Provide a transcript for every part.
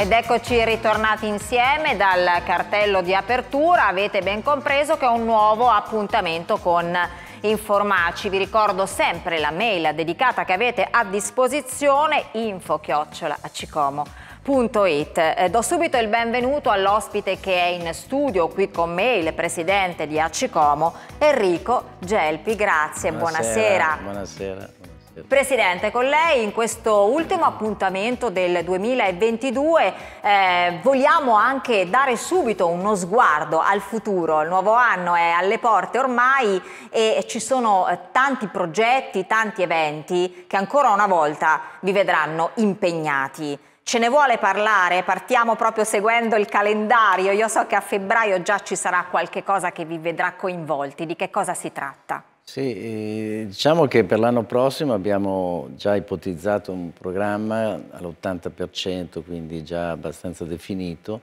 Ed eccoci ritornati insieme dal cartello di apertura, avete ben compreso che è un nuovo appuntamento con Informaci. Vi ricordo sempre la mail dedicata che avete a disposizione info chiocciola acicomo.it. Eh, do subito il benvenuto all'ospite che è in studio qui con me, il presidente di Acicomo, Enrico Gelpi. Grazie, buonasera. Buonasera. buonasera. Presidente, con lei in questo ultimo appuntamento del 2022 eh, vogliamo anche dare subito uno sguardo al futuro. Il nuovo anno è alle porte ormai e ci sono eh, tanti progetti, tanti eventi che ancora una volta vi vedranno impegnati. Ce ne vuole parlare? Partiamo proprio seguendo il calendario. Io so che a febbraio già ci sarà qualche cosa che vi vedrà coinvolti. Di che cosa si tratta? Sì, eh, diciamo che per l'anno prossimo abbiamo già ipotizzato un programma all'80%, quindi già abbastanza definito,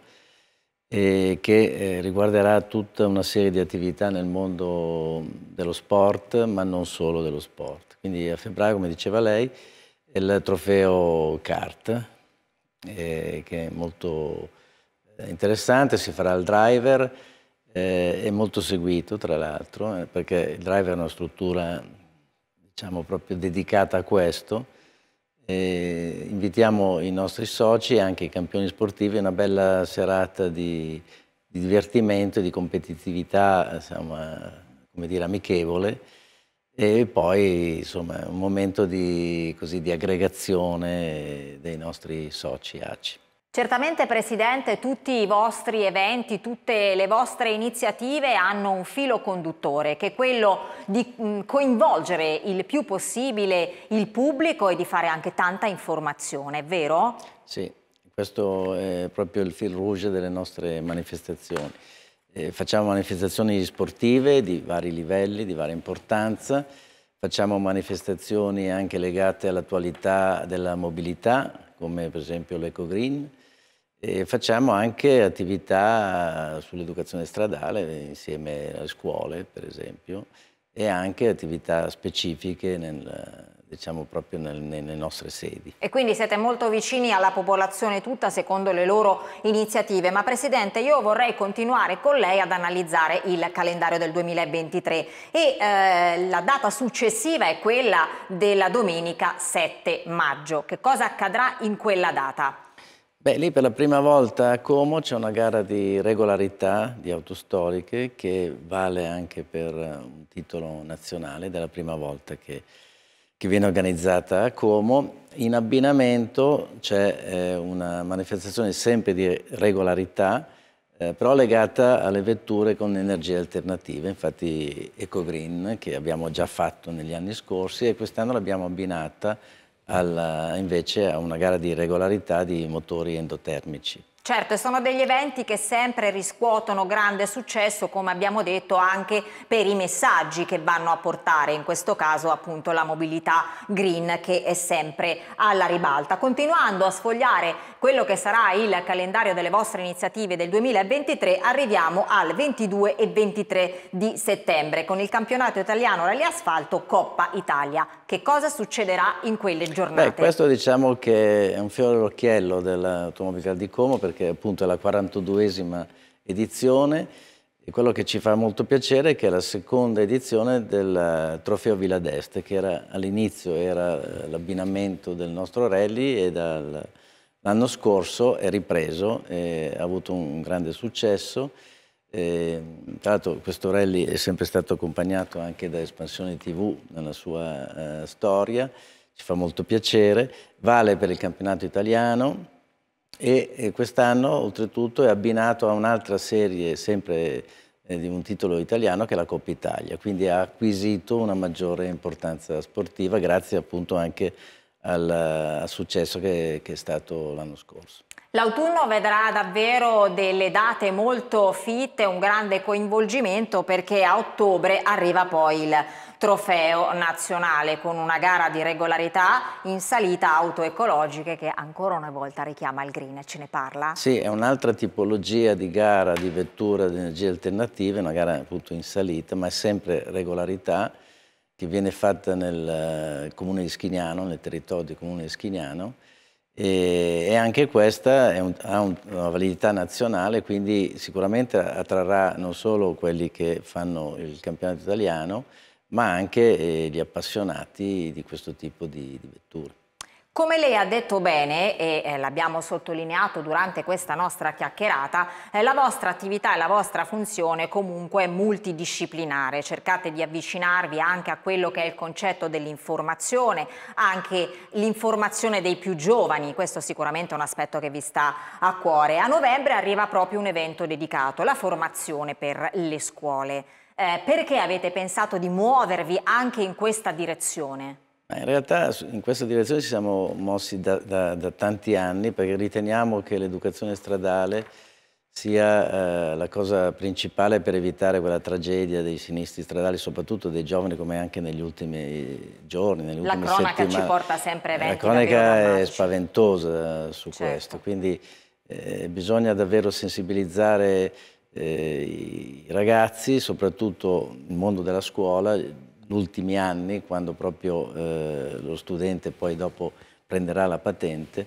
eh, che eh, riguarderà tutta una serie di attività nel mondo dello sport, ma non solo dello sport. Quindi a febbraio, come diceva lei, il trofeo kart, eh, che è molto interessante, si farà il driver, eh, è molto seguito tra l'altro eh, perché il drive è una struttura diciamo proprio dedicata a questo eh, invitiamo i nostri soci e anche i campioni sportivi a una bella serata di, di divertimento e di competitività insomma, come dire amichevole e poi insomma un momento di, così, di aggregazione dei nostri soci ACI. Certamente Presidente, tutti i vostri eventi, tutte le vostre iniziative hanno un filo conduttore che è quello di coinvolgere il più possibile il pubblico e di fare anche tanta informazione, vero? Sì, questo è proprio il fil rouge delle nostre manifestazioni. Eh, facciamo manifestazioni sportive di vari livelli, di varia importanza, facciamo manifestazioni anche legate all'attualità della mobilità, come per esempio l'Eco l'EcoGreen, e facciamo anche attività sull'educazione stradale insieme alle scuole, per esempio, e anche attività specifiche nel, diciamo, proprio nel, nelle nostre sedi. E quindi siete molto vicini alla popolazione tutta secondo le loro iniziative. Ma Presidente, io vorrei continuare con lei ad analizzare il calendario del 2023 e eh, la data successiva è quella della domenica 7 maggio. Che cosa accadrà in quella data? Beh, lì per la prima volta a Como c'è una gara di regolarità di autostoriche che vale anche per eh, un titolo nazionale, è la prima volta che, che viene organizzata a Como. In abbinamento c'è eh, una manifestazione sempre di regolarità, eh, però legata alle vetture con energie alternative, infatti EcoGreen, che abbiamo già fatto negli anni scorsi e quest'anno l'abbiamo abbinata alla, invece a una gara di regolarità di motori endotermici. Certo, sono degli eventi che sempre riscuotono grande successo, come abbiamo detto, anche per i messaggi che vanno a portare, in questo caso appunto la mobilità green che è sempre alla ribalta. Continuando a sfogliare quello che sarà il calendario delle vostre iniziative del 2023, arriviamo al 22 e 23 di settembre con il campionato italiano Rally Asfalto Coppa Italia. Che cosa succederà in quelle giornate? Beh, questo diciamo che è un fiore all'occhiello dell'automobile di Como perché perché appunto è la 42esima edizione e quello che ci fa molto piacere è che è la seconda edizione del eh, Trofeo Villa d'Este che all'inizio era eh, l'abbinamento del nostro rally e dall'anno scorso è ripreso e ha avuto un grande successo. E, tra l'altro questo rally è sempre stato accompagnato anche da Espansione TV nella sua eh, storia, ci fa molto piacere, vale per il campionato italiano, e quest'anno oltretutto è abbinato a un'altra serie sempre eh, di un titolo italiano che è la Coppa Italia, quindi ha acquisito una maggiore importanza sportiva grazie appunto anche al, successo che, che è stato l'anno scorso. L'autunno vedrà davvero delle date molto fitte, un grande coinvolgimento perché a ottobre arriva poi il trofeo nazionale con una gara di regolarità in salita auto ecologiche che ancora una volta richiama il green. Ce ne parla? Sì, è un'altra tipologia di gara di vettura di energie alternative, una gara appunto in salita, ma è sempre regolarità che viene fatta nel eh, comune di Schignano, nel territorio del comune di Schignano e, e anche questa un, ha un, una validità nazionale, quindi sicuramente attrarrà non solo quelli che fanno il campionato italiano, ma anche eh, gli appassionati di questo tipo di, di vetture. Come lei ha detto bene, e eh, l'abbiamo sottolineato durante questa nostra chiacchierata, eh, la vostra attività e la vostra funzione comunque è multidisciplinare. Cercate di avvicinarvi anche a quello che è il concetto dell'informazione, anche l'informazione dei più giovani, questo sicuramente è un aspetto che vi sta a cuore. A novembre arriva proprio un evento dedicato, la formazione per le scuole. Eh, perché avete pensato di muovervi anche in questa direzione? In realtà in questa direzione ci siamo mossi da, da, da tanti anni perché riteniamo che l'educazione stradale sia eh, la cosa principale per evitare quella tragedia dei sinistri stradali, soprattutto dei giovani, come anche negli ultimi giorni, nelle la ultime settimane. La cronaca ci porta sempre eventi. La cronaca è spaventosa su certo. questo, quindi eh, bisogna davvero sensibilizzare eh, i ragazzi, soprattutto il mondo della scuola, gli ultimi anni, quando proprio eh, lo studente poi dopo prenderà la patente,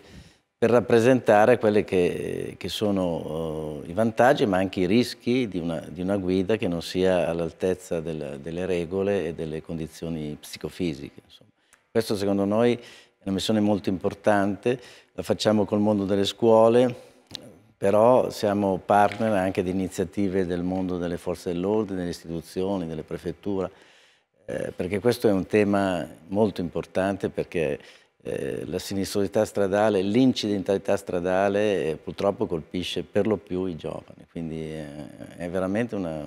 per rappresentare quelli che, che sono eh, i vantaggi ma anche i rischi di una, di una guida che non sia all'altezza del, delle regole e delle condizioni psicofisiche. Insomma. Questo secondo noi è una missione molto importante, la facciamo col mondo delle scuole, però siamo partner anche di iniziative del mondo delle forze dell'ordine, delle istituzioni, delle prefetture, eh, perché questo è un tema molto importante perché eh, la sinistralità stradale, l'incidentalità stradale eh, purtroppo colpisce per lo più i giovani, quindi eh, è veramente una,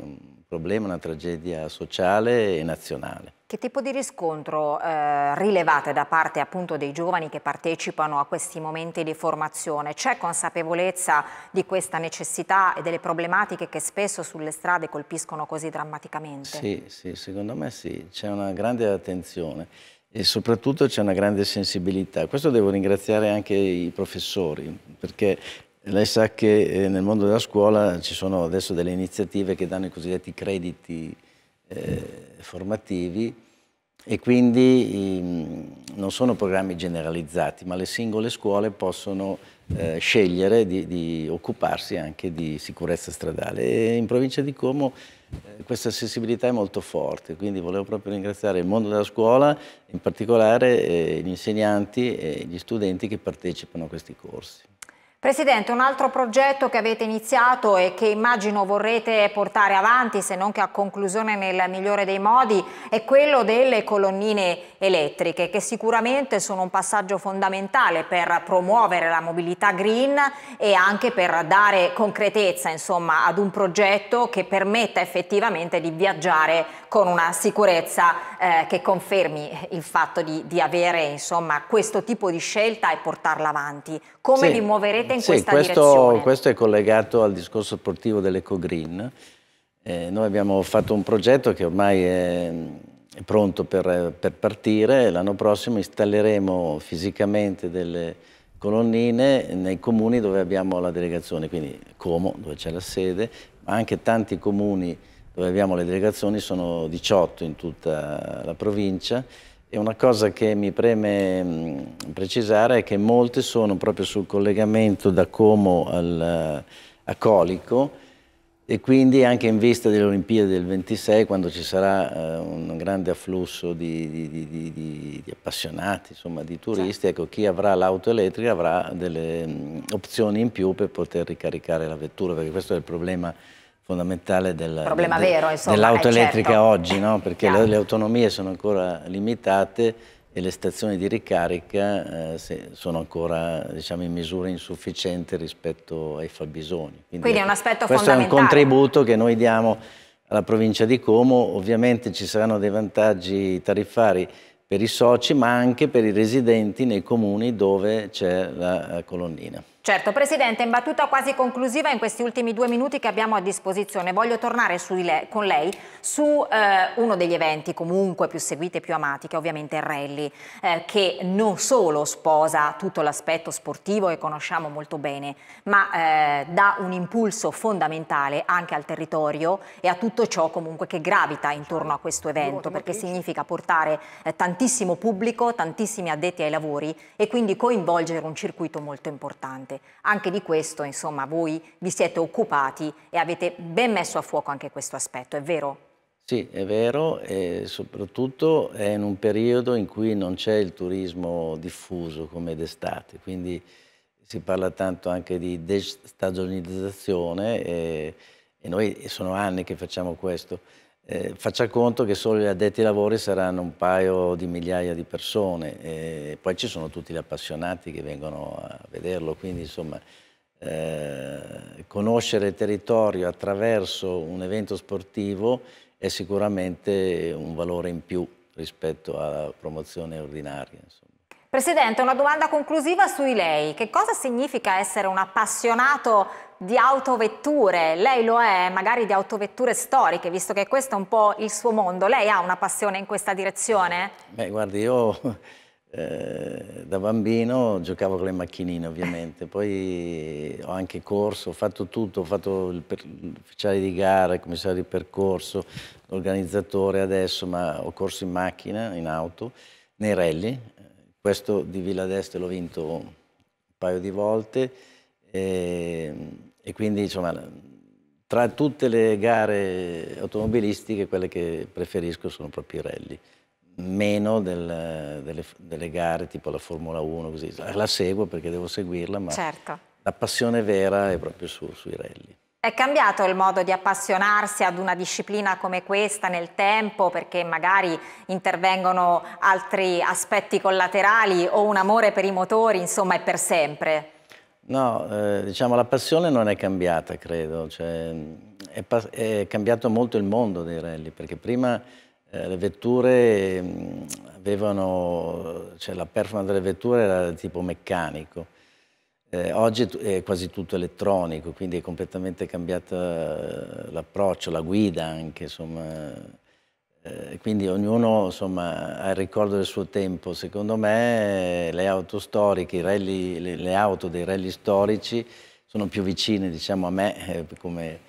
problema, una tragedia sociale e nazionale. Che tipo di riscontro eh, rilevate da parte appunto dei giovani che partecipano a questi momenti di formazione? C'è consapevolezza di questa necessità e delle problematiche che spesso sulle strade colpiscono così drammaticamente? Sì, sì secondo me sì, c'è una grande attenzione e soprattutto c'è una grande sensibilità. Questo devo ringraziare anche i professori, perché lei sa che eh, nel mondo della scuola ci sono adesso delle iniziative che danno i cosiddetti crediti eh, formativi e quindi in, mm, non sono programmi generalizzati, ma le singole scuole possono eh, scegliere di, di, occuparsi anche di sicurezza stradale. E in provincia di Como eh, questa sensibilità è molto forte, quindi volevo proprio ringraziare il mondo della scuola, in particolare eh, gli insegnanti e gli studenti che partecipano a questi corsi. Presidente, un altro progetto che avete iniziato e che immagino vorrete portare avanti, se non che a conclusione nel migliore dei modi, è quello delle colonnine elettriche che sicuramente sono un passaggio fondamentale per promuovere la mobilità green e anche per dare concretezza insomma, ad un progetto che permetta effettivamente di viaggiare con una sicurezza eh, che confermi il fatto di, di avere insomma, questo tipo di scelta e portarla avanti. Come sì, vi muoverete in sì, questa questo, direzione? Questo è collegato al discorso sportivo dell'EcoGreen. Eh, noi abbiamo fatto un progetto che ormai è pronto per, eh, per partire. L'anno prossimo installeremo fisicamente delle colonnine nei comuni dove abbiamo la delegazione, quindi Como, dove c'è la sede, ma anche tanti comuni dove abbiamo le delegazioni, sono 18 in tutta la provincia. E una cosa che mi preme mm, precisare è che molte sono proprio sul collegamento da Como al, eh, a Colico, e quindi anche in vista delle Olimpiadi del 26, quando ci sarà eh, un grande afflusso di, di, di, di appassionati, insomma, di turisti, certo. ecco, chi avrà l'auto elettrica avrà delle mh, mm, opzioni in più per poter ricaricare la vettura, perché questo è il problema fondamentale del, del, dell'auto eh, elettrica certo. oggi, no? perché le, le autonomie sono ancora limitate e le stazioni di ricarica eh, sono ancora diciamo, in misura insufficiente rispetto ai fabbisogni. Quindi, Quindi è un aspetto questo fondamentale. Questo è un contributo che noi diamo alla provincia di Como, ovviamente ci saranno dei vantaggi tariffari per i soci ma anche per i residenti nei comuni dove c'è la colonnina. Certo, Presidente, in battuta quasi conclusiva in questi ultimi due minuti che abbiamo a disposizione, voglio tornare le, con lei su eh, uno degli eventi comunque più seguiti e più amati, che è ovviamente il rally, eh, che non solo sposa tutto l'aspetto sportivo che conosciamo molto bene, ma eh, dà un impulso fondamentale anche al territorio e a tutto ciò comunque che gravita intorno a questo evento, perché significa portare eh, tantissimo pubblico, tantissimi addetti ai lavori e quindi coinvolgere un circuito molto importante importante. Anche di questo, insomma, voi vi siete occupati e avete ben messo a fuoco anche questo aspetto, è vero? Sì, è vero e soprattutto è in un periodo in cui non c'è il turismo diffuso come d'estate, quindi si parla tanto anche di destagionalizzazione e, e noi sono anni che facciamo questo. Eh, faccia conto che solo gli addetti ai lavori saranno un paio di migliaia di persone, eh, poi ci sono tutti gli appassionati che vengono a vederlo, quindi insomma eh, conoscere il territorio attraverso un evento sportivo è sicuramente un valore in più rispetto alla promozione ordinaria. Insomma. Presidente, una domanda conclusiva sui lei. Che cosa significa essere un appassionato di autovetture, lei lo è magari di autovetture storiche, visto che questo è un po' il suo mondo, lei ha una passione in questa direzione? Beh, guardi, io eh, da bambino giocavo con le macchinine ovviamente, poi ho anche corso, ho fatto tutto, ho fatto l'ufficiale di gara, il commissario di percorso, l'organizzatore adesso, ma ho corso in macchina, in auto, nei rally, questo di Villa d'Este l'ho vinto un paio di volte. E ehm, e quindi insomma, tra tutte le gare automobilistiche, quelle che preferisco sono proprio i rally meno del, delle, delle, gare tipo la Formula 1, così. La seguo perché devo seguirla, ma certo. la passione vera è proprio su, sui rally. È cambiato il modo di appassionarsi ad una disciplina come questa nel tempo perché magari intervengono altri aspetti collaterali o un amore per i motori, insomma, è per sempre? No, eh, diciamo la passione non è cambiata, credo. Cioè, è, è, cambiato molto il mondo dei rally, perché prima eh, le vetture mh, mm, avevano, cioè, la performance delle vetture era tipo meccanico. Eh, oggi è quasi tutto elettronico, quindi è completamente cambiato eh, l'approccio, la guida anche, insomma. Eh, quindi ognuno insomma, ha il ricordo del suo tempo. Secondo me eh, le auto storiche, rally, le, le, auto dei rally storici sono più vicine diciamo, a me eh, come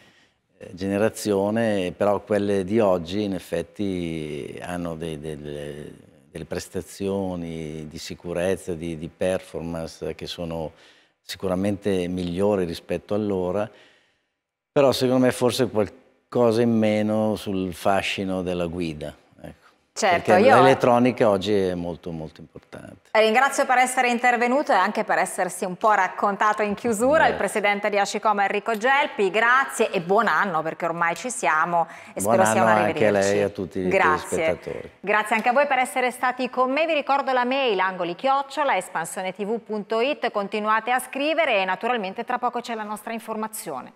eh, generazione, però quelle di oggi in effetti hanno dei, delle, delle, prestazioni di sicurezza, di, di performance che sono sicuramente migliori rispetto all'ora, però secondo me forse qualche cosa in meno sul fascino della guida. Ecco. Certo, io... l'elettronica oggi è molto molto importante. Eh, ringrazio per essere intervenuto e anche per essersi un po' raccontato in chiusura Beh. il presidente di Ascicoma Enrico Gelpi, grazie e buon anno perché ormai ci siamo e buon spero sia una anche a lei e a tutti grazie. i spettatori. Grazie anche a voi per essere stati con me, vi ricordo la mail angoli chiocciola espansionetv.it, continuate a scrivere e naturalmente tra poco c'è la nostra informazione.